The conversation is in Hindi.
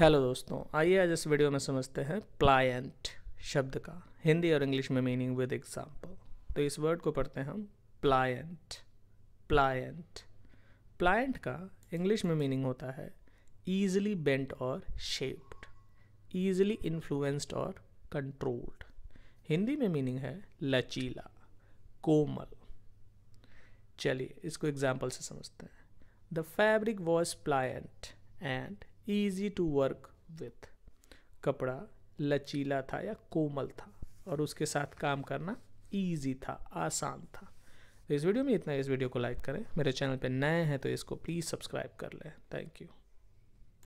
हेलो दोस्तों आइए आज इस वीडियो में समझते हैं प्लायंट शब्द का हिंदी और इंग्लिश में मीनिंग विद एग्जांपल तो इस वर्ड को पढ़ते हैं हम प्लायंट प्लायंट प्लायंट का इंग्लिश में मीनिंग होता है ईजिली बेंट और शेप्ड ईजिली इन्फ्लुएंस्ड और कंट्रोल्ड हिंदी में मीनिंग है लचीला कोमल चलिए इसको एग्जाम्पल से समझते हैं the fabric was pliant and easy to work with कपड़ा लचीला था या कोमल था और उसके साथ काम करना ईजी था आसान था तो इस वीडियो में इतना इस वीडियो को लाइक करें मेरे चैनल पर नए हैं तो इसको प्लीज़ सब्सक्राइब कर लें थैंक यू